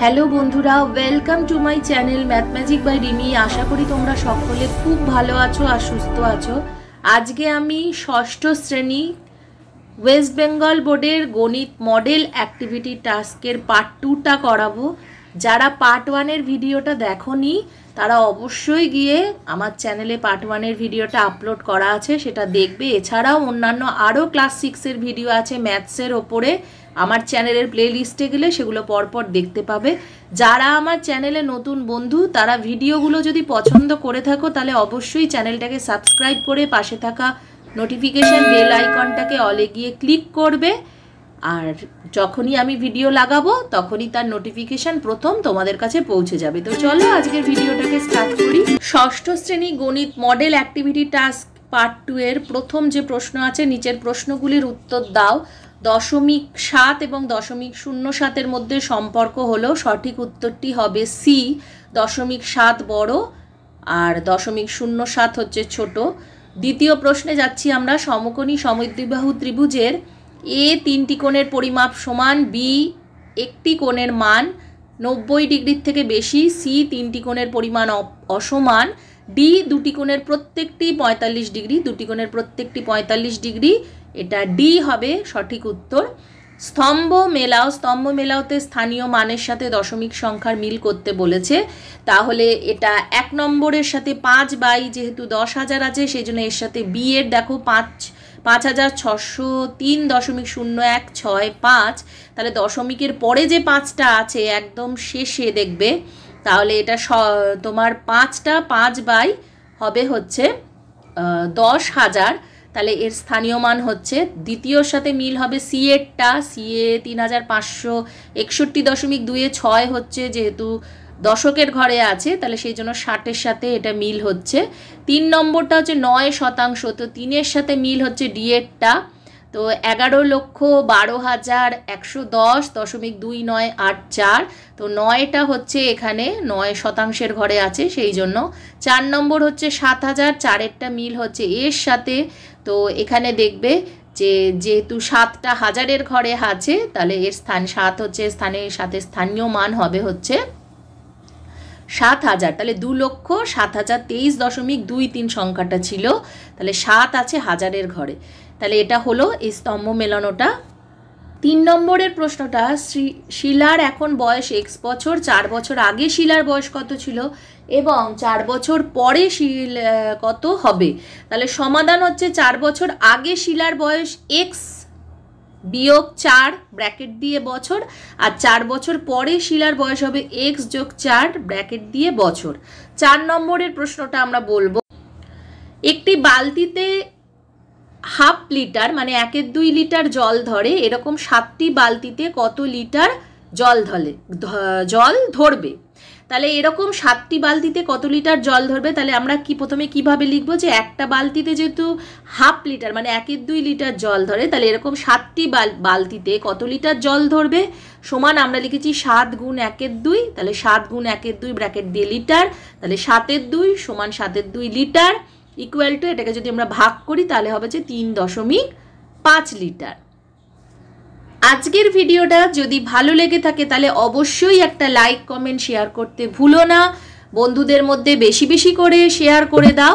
hello বন্ধুরা welcome to my channel math magic by Rimi আশা করি তোমরা সকলে খুব ভালো আছো আর সুস্থ আছো আজকে আমি ষষ্ঠ শ্রেণী ওয়েস্ট বেঙ্গল বোর্ডের গণিত মডেল অ্যাক্টিভিটি টাস্কের পার্ট টুটা করাবো যারা পার্ট ওয়ানের ভিডিওটা দেখনি তারা অবশ্যই গিয়ে আমার চ্যানেলে পার্ট ওয়ানের ভিডিওটা আপলোড করা আছে সেটা দেখবে এছাড়াও অন্যান্য আরও ক্লাস সিক্সের ভিডিও আছে ম্যাথসের ওপরে আমার চ্যানেলের প্লেলিস্টে গেলে সেগুলো পরপর দেখতে পাবে যারা আমার চ্যানেলে নতুন বন্ধু তারা ভিডিওগুলো যদি পছন্দ করে থাকো তাহলে অবশ্যই চ্যানেলটাকে সাবস্ক্রাইব করে পাশে থাকা নোটিফিকেশান বেল আইকনটাকে অলে গিয়ে ক্লিক করবে আর যখনই আমি ভিডিও লাগাবো তখনই তার নোটিফিকেশন প্রথম তোমাদের কাছে পৌঁছে যাবে তো চলো আজকের ভিডিওটাকে স্টার্ট করি ষষ্ঠ শ্রেণী গণিত model activity task part two এর প্রথম যে প্রশ্ন আছে নিচের প্রশ্নগুলির উত্তর দাও দশমিক সাত এবং দশমিক শূন্য সাতের মধ্যে সম্পর্ক হলো সঠিক উত্তরটি হবে সি দশমিক সাত বড় আর দশমিক শূন্য সাত হচ্ছে ছোট দ্বিতীয় প্রশ্নে যাচ্ছি আমরা সমকোণী সমদ্বিবাহু ত্রিভুজের এ তিনটি কোণের পরিমাপ সমান বি একটি কোণের মান নব্বই ডিগ্রির থেকে বেশি সি তিনটি কোণের পরিমাণ অসমান ডি দুটি কোণের প্রত্যেকটি পঁয়তাল্লিশ ডিগ্রি দুটি কোণের প্রত্যেকটি পঁয়তাল্লিশ ডিগ্রি এটা ডি হবে সঠিক উত্তর স্তম্ভ মেলাও স্তম্ভ মেলাওতে স্থানীয় মানের সাথে দশমিক সংখ্যার মিল করতে বলেছে তাহলে এটা এক নম্বরের সাথে পাঁচ বাই যেহেতু দশ হাজার আছে সেই জন্য এর সাথে বি এর দেখো পাঁচ পাঁচ হাজার ছশো তিন দশমিক শূন্য এক ছয় পাঁচ তাহলে দশমিকের পরে যে পাঁচটা আছে একদম শেষে দেখবে তাহলে এটা স তোমার পাঁচটা পাঁচ বাই হবে হচ্ছে দশ হাজার তাহলে এর স্থানীয় মান হচ্ছে দ্বিতীয়র সাথে মিল হবে সি এরটা সি এ তিন হাজার পাঁচশো একষট্টি দশমিক দুয়ে ছয় হচ্ছে যেহেতু দশকের ঘরে আছে তাহলে সেই জন্য ষাটের সাথে এটা মিল হচ্ছে তিন নম্বরটা হচ্ছে নয় শতাংশ তো তিনের সাথে মিল হচ্ছে ডি এরটা তো এগারো লক্ষ বারো হাজার একশো দশ দশমিক দুই নয় আট চার তো নয়টা হচ্ছে এখানে নয় শতাংশের ঘরে আছে সেই জন্য চার নম্বর হচ্ছে সাত হাজার চারেরটা মিল হচ্ছে এর সাথে তো এখানে দেখবে যে যেহেতু সাতটা হাজারের ঘরে আছে তাহলে এর স্থান সাত হচ্ছে স্থানের সাথে স্থানীয় মান হবে হচ্ছে সাত হাজার তাহলে দু লক্ষ সাত হাজার তেইশ দশমিক দুই তিন সংখ্যাটা ছিল তাহলে সাত আছে হাজারের ঘরে তাহলে এটা হলো এই স্তম্ভ মেলানোটা তিন নম্বরের প্রশ্নটা শ্রী শিলার এখন বয়স এক্স বছর চার বছর আগে শিলার বয়স কত ছিল এবং চার বছর পরে শিল কত হবে তাহলে সমাধান হচ্ছে চার বছর আগে শিলার বয়স এক্স বিয়োগ চার ব্র্যাকেট দিয়ে বছর আর চার বছর পরে শিলার বয়স হবে এক্স যোগ চার ব্র্যাকেট দিয়ে বছর চার নম্বরের প্রশ্নটা আমরা বলবো একটি বালতিতে হাফ লিটার মানে একের দুই লিটার জল ধরে এরকম সাতটি বালতিতে কত লিটার জল ধরে জল ধরবে তাহলে এরকম সাতটি বালতিতে কত লিটার জল ধরবে তাহলে আমরা কি প্রথমে কিভাবে লিখবো যে একটা বালতিতে যেহেতু হাফ লিটার মানে একের দুই লিটার জল ধরে তাহলে এরকম সাতটি বাল বালতিতে কত লিটার জল ধরবে সমান আমরা লিখেছি সাত গুণ একের দুই তাহলে সাত গুণ একের দুই ব্র্যাকেট দিয়ে লিটার তাহলে সাতের দুই সমান সাতের দুই লিটার ইকুয়াল টু এটাকে যদি আমরা ভাগ করি তাহলে হবে যে তিন দশমিক পাঁচ লিটার আজকের ভিডিওটা যদি ভালো লেগে থাকে তাহলে অবশ্যই একটা লাইক কমেন্ট শেয়ার করতে ভুলো না বন্ধুদের মধ্যে বেশি বেশি করে শেয়ার করে দাও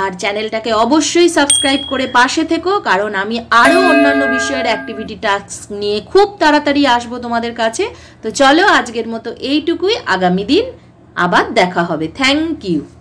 আর চ্যানেলটাকে অবশ্যই সাবস্ক্রাইব করে পাশে থেকো কারণ আমি আরও অন্যান্য বিষয়ের অ্যাক্টিভিটি টাস্ক নিয়ে খুব তাড়াতাড়ি আসবো তোমাদের কাছে তো চলো আজকের মতো এইটুকুই আগামী দিন আবার দেখা হবে থ্যাংক ইউ